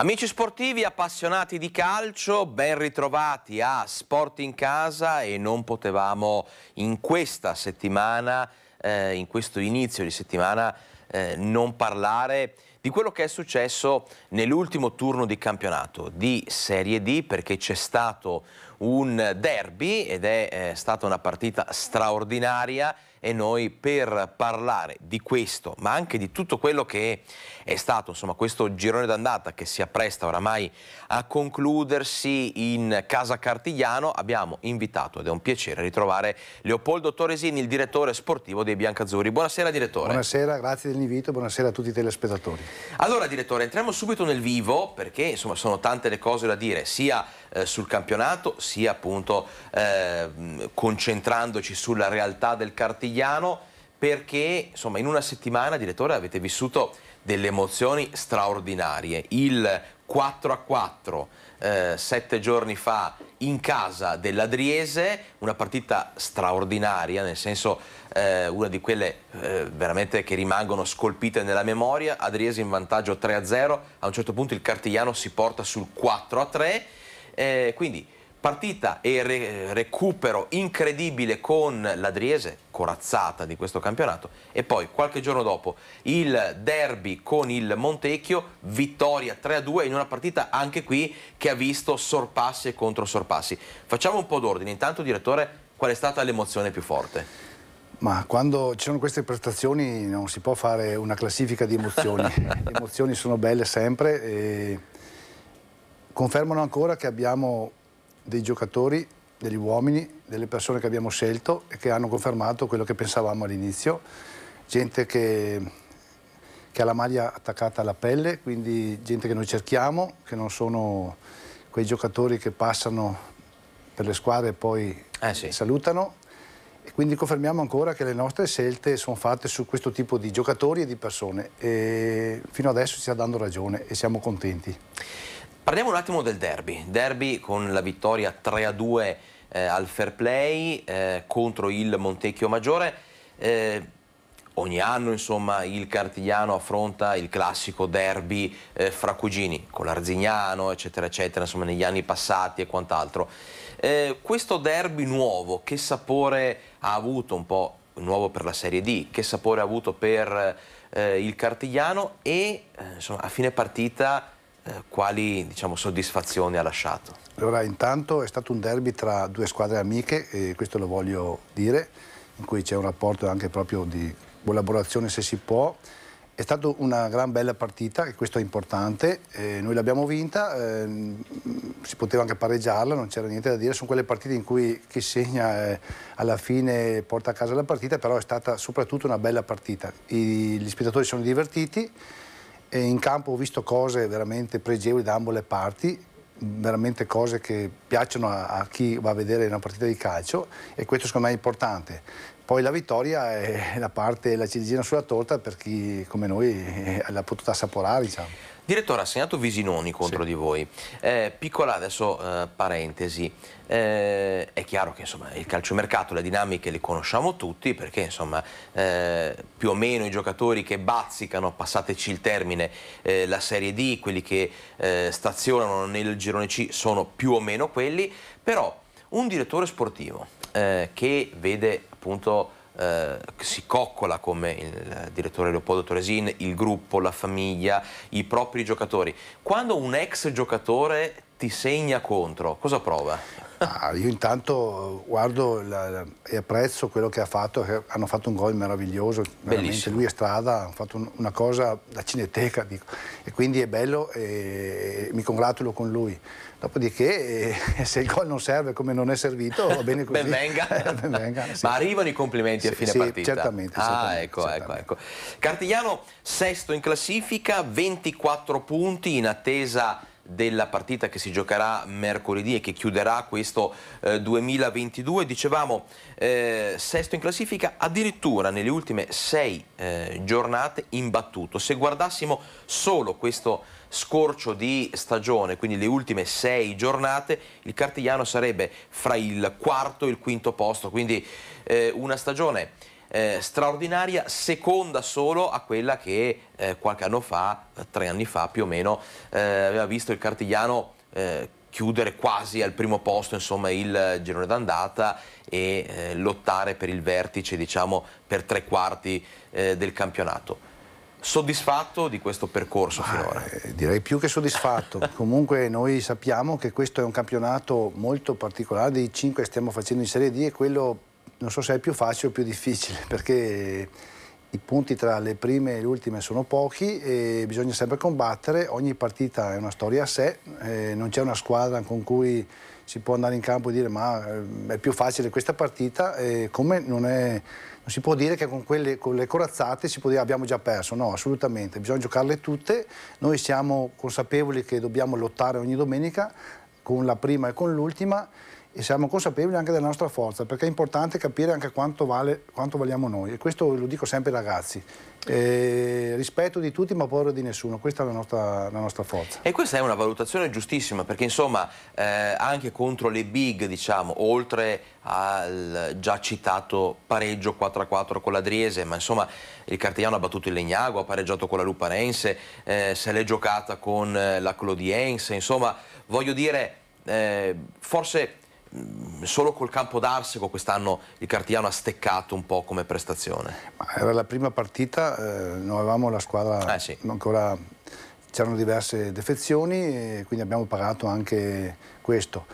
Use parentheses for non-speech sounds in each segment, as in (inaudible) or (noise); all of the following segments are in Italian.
Amici sportivi, appassionati di calcio, ben ritrovati a Sport in Casa e non potevamo in questa settimana, eh, in questo inizio di settimana, eh, non parlare di quello che è successo nell'ultimo turno di campionato di Serie D perché c'è stato un derby ed è eh, stata una partita straordinaria e noi per parlare di questo, ma anche di tutto quello che è stato insomma, questo girone d'andata che si appresta oramai a concludersi in Casa Cartigliano, abbiamo invitato ed è un piacere ritrovare Leopoldo Toresini, il direttore sportivo dei Biancazzurri. Buonasera direttore. Buonasera, grazie dell'invito, buonasera a tutti i telespettatori. Allora direttore, entriamo subito nel vivo perché insomma, sono tante le cose da dire, sia eh, sul campionato, sia appunto eh, concentrandoci sulla realtà del Cartigliano, perché insomma in una settimana, direttore, avete vissuto delle emozioni straordinarie. Il 4 a 4 eh, sette giorni fa in casa dell'Adriese, una partita straordinaria, nel senso eh, una di quelle eh, veramente che rimangono scolpite nella memoria, Adriese in vantaggio 3-0, a a, un certo punto il Cartigliano si porta sul 4-3, a eh, quindi partita e re recupero incredibile con l'Adriese corazzata di questo campionato, e poi qualche giorno dopo il derby con il Montecchio, vittoria 3-2 in una partita anche qui che ha visto sorpassi e contro sorpassi. Facciamo un po' d'ordine, intanto direttore, qual è stata l'emozione più forte? Ma quando ci sono queste prestazioni non si può fare una classifica di emozioni, (laughs) le emozioni sono belle sempre. E confermano ancora che abbiamo dei giocatori, degli uomini, delle persone che abbiamo scelto e che hanno confermato quello che pensavamo all'inizio, gente che, che ha la maglia attaccata alla pelle, quindi gente che noi cerchiamo, che non sono quei giocatori che passano per le squadre e poi eh sì. salutano. E quindi confermiamo ancora che le nostre scelte sono fatte su questo tipo di giocatori e di persone e fino adesso ci sta dando ragione e siamo contenti. Parliamo un attimo del derby, derby con la vittoria 3-2 eh, al fair play eh, contro il Montecchio Maggiore. Eh, ogni anno insomma, il Cartigliano affronta il classico derby eh, fra cugini, con l'Arzignano eccetera eccetera, insomma negli anni passati e quant'altro. Eh, questo derby nuovo, che sapore ha avuto un po' nuovo per la Serie D, che sapore ha avuto per eh, il Cartigliano e insomma, a fine partita eh, quali diciamo, soddisfazioni ha lasciato? Allora intanto è stato un derby tra due squadre amiche, e questo lo voglio dire, in cui c'è un rapporto anche proprio di collaborazione se si può. È stata una gran bella partita e questo è importante, eh, noi l'abbiamo vinta, eh, si poteva anche pareggiarla, non c'era niente da dire, sono quelle partite in cui chi segna eh, alla fine porta a casa la partita, però è stata soprattutto una bella partita, I, gli spettatori sono divertiti e in campo ho visto cose veramente pregevoli da ambo le parti, veramente cose che piacciono a, a chi va a vedere una partita di calcio e questo secondo me è importante. Poi la vittoria è la parte, la ciliegina sulla torta per chi come noi eh, l'ha potuta assaporare. Diciamo. Direttore, ha segnato Visinoni contro sì. di voi. Eh, piccola adesso eh, parentesi, eh, è chiaro che insomma, il calciomercato, le dinamiche le conosciamo tutti perché insomma, eh, più o meno i giocatori che bazzicano, passateci il termine, eh, la Serie D, quelli che stazionano nel girone C sono più o meno quelli, però un direttore sportivo che vede appunto eh, si coccola come il direttore Leopoldo Toresin, il gruppo, la famiglia, i propri giocatori. Quando un ex giocatore ti segna contro, cosa prova? Ah, io intanto guardo la, la, e apprezzo quello che ha fatto, che hanno fatto un gol meraviglioso, veramente lui e Strada hanno fatto un, una cosa da cineteca, dico. e quindi è bello e, e mi congratulo con lui. Dopodiché eh, (laughs) se il gol non serve come non è servito, va bene così. (laughs) ben venga. (laughs) ben venga sì. Ma arrivano i complimenti sì, a fine sì, partita? Certamente, ah, certamente, ecco, ecco certamente. ecco, ecco. Cartigliano sesto in classifica, 24 punti in attesa della partita che si giocherà mercoledì e che chiuderà questo eh, 2022. Dicevamo eh, sesto in classifica, addirittura nelle ultime sei eh, giornate imbattuto. Se guardassimo solo questo scorcio di stagione, quindi le ultime sei giornate, il Cartigliano sarebbe fra il quarto e il quinto posto, quindi eh, una stagione eh, straordinaria, seconda solo a quella che eh, qualche anno fa, eh, tre anni fa più o meno, eh, aveva visto il Cartigliano eh, chiudere quasi al primo posto insomma, il girone d'andata e eh, lottare per il vertice diciamo, per tre quarti eh, del campionato. Soddisfatto di questo percorso ah, finora? Eh, direi più che soddisfatto. (laughs) Comunque noi sappiamo che questo è un campionato molto particolare, dei cinque che stiamo facendo in Serie D e quello non so se è più facile o più difficile, perché i punti tra le prime e le ultime sono pochi e bisogna sempre combattere, ogni partita è una storia a sé, eh, non c'è una squadra con cui si può andare in campo e dire ma eh, è più facile questa partita, eh, come non, è, non, si può dire che con, quelle, con le corazzate si può dire abbiamo già perso, no assolutamente, bisogna giocarle tutte, noi siamo consapevoli che dobbiamo lottare ogni domenica con la prima e con l'ultima e siamo consapevoli anche della nostra forza, perché è importante capire anche quanto, vale, quanto valiamo noi. E questo lo dico sempre ai ragazzi. Eh, rispetto di tutti ma paura di nessuno, questa è la nostra, la nostra, forza. E questa è una valutazione giustissima, perché insomma eh, anche contro le big, diciamo, oltre al già citato pareggio 4-4 con la Driese, ma insomma il Cartigliano ha battuto il Legnago, ha pareggiato con la Luparense, eh, se l'è giocata con eh, la Clodiense, insomma voglio dire, eh, forse Mm, solo col campo d'Arsico quest'anno il Cartiano ha steccato un po' come prestazione. Ma era la prima partita, eh, non avevamo la squadra eh sì. ancora, c'erano diverse defezioni quindi abbiamo pagato anche questo,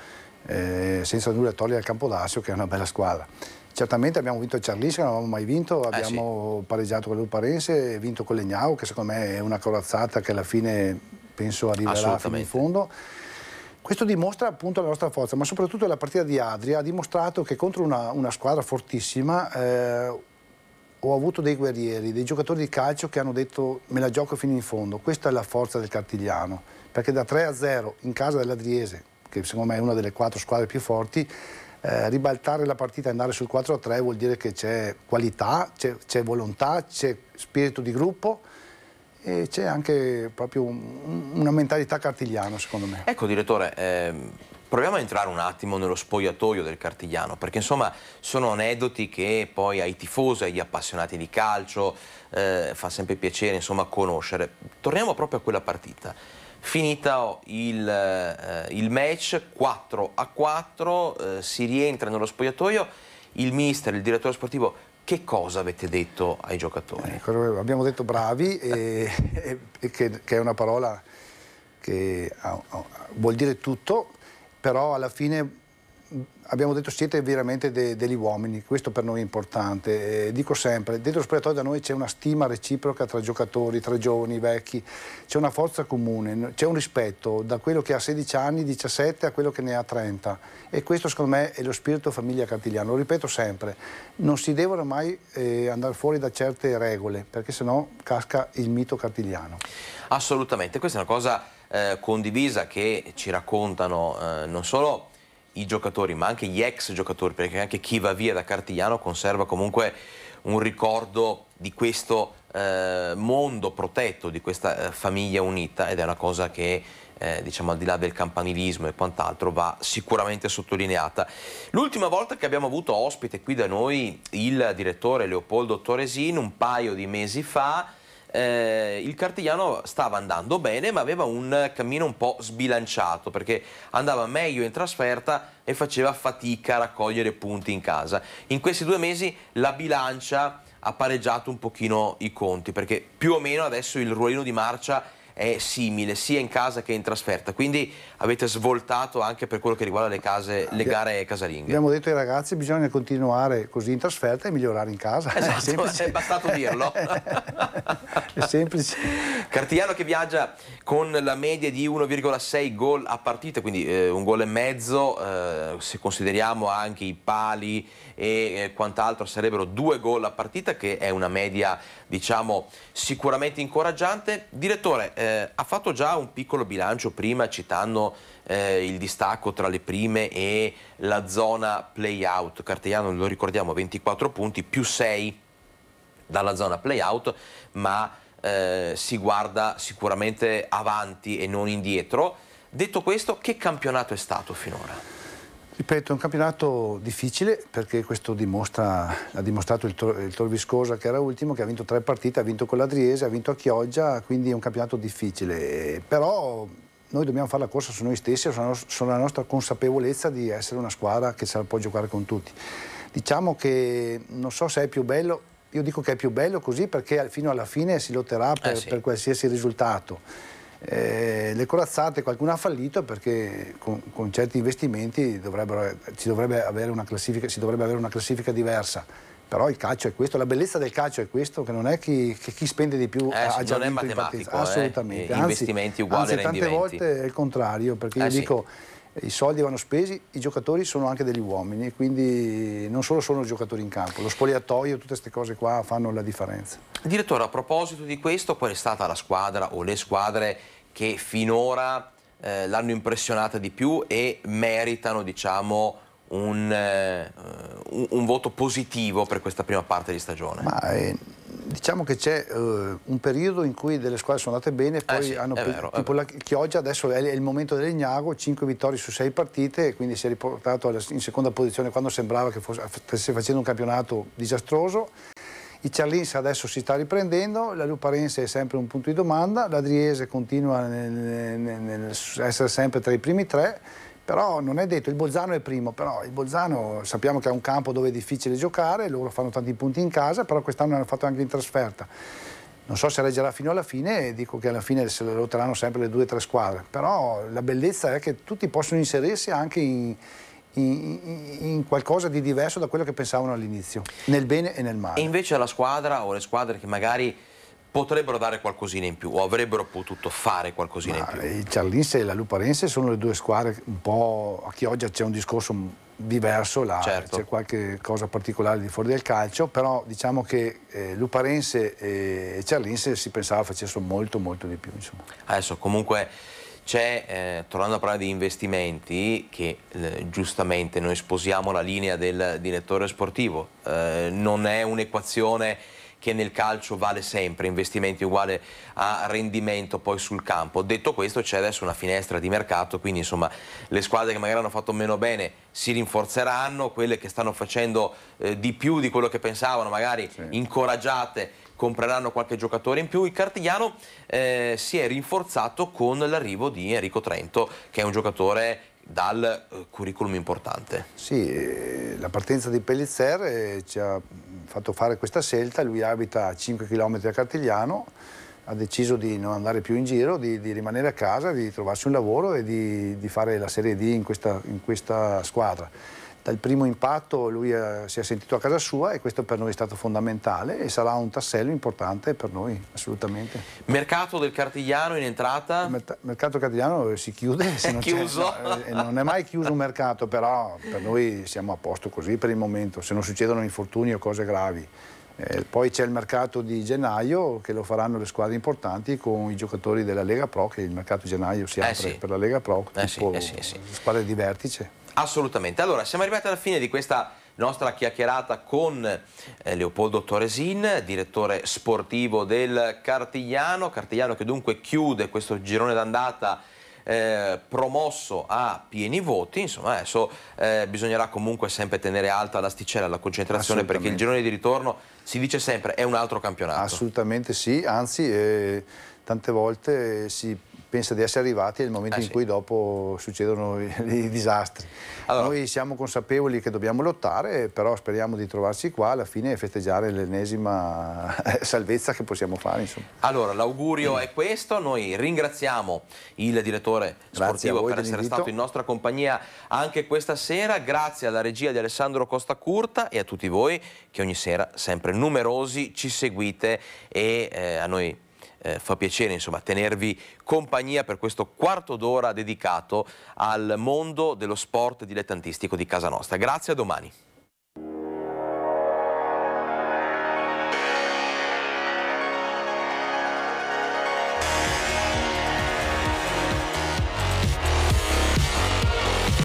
eh, senza nulla togliere al campo d'Arsico che è una bella squadra. Certamente abbiamo vinto il Charlis che non avevamo mai vinto, eh, abbiamo sì. pareggiato con l'Uparense e vinto con l'Egnao che secondo me è una corazzata che alla fine penso arriverà fino in fondo. Questo dimostra appunto la nostra forza, ma soprattutto la partita di Adria ha dimostrato che contro una, una squadra fortissima eh, ho avuto dei guerrieri, dei giocatori di calcio che hanno detto me la gioco fino in fondo, questa è la forza del Cartigliano, perché da 3 a 0 in casa dell'Adriese, che secondo me è una delle quattro squadre più forti, eh, ribaltare la partita e andare sul 4 a 3 vuol dire che c'è qualità, c'è volontà, c'è spirito di gruppo, e c'è anche proprio un, una mentalità cartigliana secondo me. Ecco direttore, ehm, proviamo a entrare un attimo nello spogliatoio del cartigliano perché insomma sono aneddoti che poi ai tifosi, agli appassionati di calcio eh, fa sempre piacere insomma conoscere. Torniamo proprio a quella partita. Finita oh, il, eh, il match 4 a 4, eh, si rientra nello spogliatoio, il mister, il direttore sportivo che cosa avete detto ai giocatori? Eh, abbiamo detto bravi, e, e, e che, che, è una parola che ha, ha, vuol dire tutto, però alla fine abbiamo detto siete veramente de, degli uomini, questo per noi è importante. Eh, dico sempre, dentro lo spogliatoio da noi c'è una stima reciproca tra giocatori, tra giovani, vecchi, c'è una forza comune, c'è un rispetto da quello che ha 16 anni, 17 a quello che ne ha 30 e questo secondo me è lo spirito famiglia cartigliano, lo ripeto sempre, non si devono mai eh, andare fuori da certe regole perché sennò casca il mito cartigliano. Assolutamente, questa è una cosa eh, condivisa che ci raccontano eh, non solo i giocatori, ma anche gli ex giocatori, perché anche chi va via da Cartigliano conserva comunque un ricordo di questo eh, mondo protetto, di questa eh, famiglia unita ed è una cosa che eh, diciamo al di là del campanilismo e quant'altro va sicuramente sottolineata. L'ultima volta che abbiamo avuto ospite qui da noi il direttore Leopoldo Toresin un paio di mesi fa eh, il Cartigliano stava andando bene ma aveva un cammino un po' sbilanciato perché andava meglio in trasferta e faceva fatica a raccogliere punti in casa. In questi due mesi la bilancia ha pareggiato un pochino i conti perché più o meno adesso il ruolino di marcia è è simile sia in casa che in trasferta, quindi avete svoltato anche per quello che riguarda le, case, le gare casalinghe. Abbiamo detto ai ragazzi bisogna continuare così in trasferta e migliorare in casa. Esatto, (laughs) è, è bastato dirlo. (laughs) è semplice. Cartigliano che viaggia con la media di 1,6 gol a partita, quindi eh, un gol e mezzo, eh, se consideriamo anche i pali e eh, quant'altro sarebbero due gol a partita che è una media diciamo sicuramente incoraggiante. Direttore, eh, ha fatto già un piccolo bilancio prima citando eh, il distacco tra le prime e la zona play-out. Cartegliano, lo ricordiamo, 24 punti più 6 dalla zona play-out, ma eh, si guarda sicuramente avanti e non indietro. Detto questo, che campionato è stato finora? Ripeto, è un campionato difficile perché questo dimostra, ha dimostrato il, Tor, il Torviscosa che era ultimo, che ha vinto tre partite, ha vinto con l'Adriese, ha vinto a Chioggia, quindi è un campionato difficile. Però noi dobbiamo fare la corsa su noi stessi, sulla nostra consapevolezza di essere una squadra che se la può giocare con tutti. Diciamo che non so se è più bello, io dico che è più bello così perché fino alla fine si lotterà eh per, eh sì. per qualsiasi risultato eh, le corazzate qualcuno ha fallito perché con, con certi investimenti dovrebbero, dovrebbe si dovrebbe avere una classifica diversa. Però il calcio è questo, la bellezza del calcio è questo, che non è chi, che chi spende di più eh, ha già vinto in eh, partenza. Assolutamente. Eh, anzi, investimenti uguali anzi, tante volte è il contrario, perché io eh dico i soldi vanno spesi, i giocatori sono anche degli uomini, quindi non solo sono giocatori in campo, lo spogliatoio, tutte queste cose qua fanno la differenza. Direttore, a proposito di questo, qual è stata la squadra o le squadre che finora eh, l'hanno impressionata di più e meritano, diciamo, un, eh, un, un, voto positivo per questa prima parte di stagione? Ma, eh diciamo che c'è uh, un periodo in cui delle squadre sono andate bene e eh poi eh sì, hanno vero, tipo la Chioggia adesso è, il momento dell'Ignago 5 vittorie su 6 partite e quindi si è riportato in seconda posizione quando sembrava che fosse, stesse facendo un campionato disastroso il Ciarlins adesso si sta riprendendo, la Luparense è sempre un punto di domanda, la Driese continua a essere sempre tra i primi tre però non è detto, il Bolzano è primo, però il Bolzano sappiamo che è un campo dove è difficile giocare, loro fanno tanti punti in casa, però quest'anno ne hanno fatto anche in trasferta. Non so se reggerà fino alla fine, dico che alla fine se le lotteranno sempre le due o tre squadre, però la bellezza è che tutti possono inserirsi anche in, in, in, qualcosa di diverso da quello che pensavano all'inizio, nel bene e nel male. E invece la squadra o le squadre che magari potrebbero dare qualcosina in più o avrebbero potuto fare qualcosina Ma in più. Il Ciarlinse e la Luparense sono le due squadre un po'... a Chioggia c'è un discorso diverso, là certo. c'è qualche cosa particolare di fuori del calcio, però diciamo che eh, Luparense e Ciarlinse si pensava facessero molto molto di più. Insomma. Adesso comunque c'è, eh, tornando a parlare di investimenti, che eh, giustamente noi sposiamo la linea del direttore sportivo, eh, non è un'equazione che nel calcio vale sempre, investimenti uguale a rendimento poi sul campo. Detto questo c'è adesso una finestra di mercato, quindi insomma le squadre che magari hanno fatto meno bene si rinforzeranno, quelle che stanno facendo eh, di più di quello che pensavano, magari sì. incoraggiate compreranno qualche giocatore in più. Il Cartigliano eh, si è rinforzato con l'arrivo di Enrico Trento, che è un giocatore dal eh, curriculum importante. Sì, eh, la partenza di Pellizzer eh, ci ha fatto fare questa scelta, lui abita a 5 km da Cartigliano, ha deciso di non andare più in giro, di, di rimanere a casa, di trovarsi un lavoro e di, di fare la Serie D in questa, in questa squadra dal primo impatto lui eh, si è sentito a casa sua e questo per noi è stato fondamentale e sarà un tassello importante per noi, assolutamente. Mercato del Cartigliano in entrata? Il mercato Cartigliano si chiude. Se non è chiuso? È, no, eh, non è mai chiuso un mercato, però per noi siamo a posto così per il momento, se non succedono infortuni o cose gravi. Eh, poi c'è il mercato di gennaio che lo faranno le squadre importanti con i giocatori della Lega Pro, che il mercato di gennaio si eh apre eh sì. per la Lega Pro, eh tipo eh sì, eh sì, sì. squadre di vertice. Assolutamente. Allora, siamo arrivati alla fine di questa nostra chiacchierata con eh, Leopoldo Torresin, direttore sportivo del Cartigliano, Cartigliano che dunque chiude questo girone d'andata eh, promosso a pieni voti, insomma adesso eh, bisognerà comunque sempre tenere alta l'asticella, la concentrazione perché il girone di ritorno si dice sempre è un altro campionato. Assolutamente sì, anzi eh, tante volte si pensa di essere arrivati nel momento ah, in sì. cui dopo succedono (laughs) i, i disastri. Allora. Noi siamo consapevoli che dobbiamo lottare, però speriamo di trovarci qua alla fine e festeggiare l'ennesima (laughs) salvezza che possiamo fare. Insomma. Allora, l'augurio è questo, noi ringraziamo il direttore sportivo per essere stato in nostra compagnia anche questa sera, grazie alla regia di Alessandro Costa Curta e a tutti voi che ogni sera sempre numerosi ci seguite e eh, a noi eh, fa piacere insomma, tenervi compagnia per questo quarto d'ora dedicato al mondo dello sport dilettantistico di casa nostra. Grazie a domani.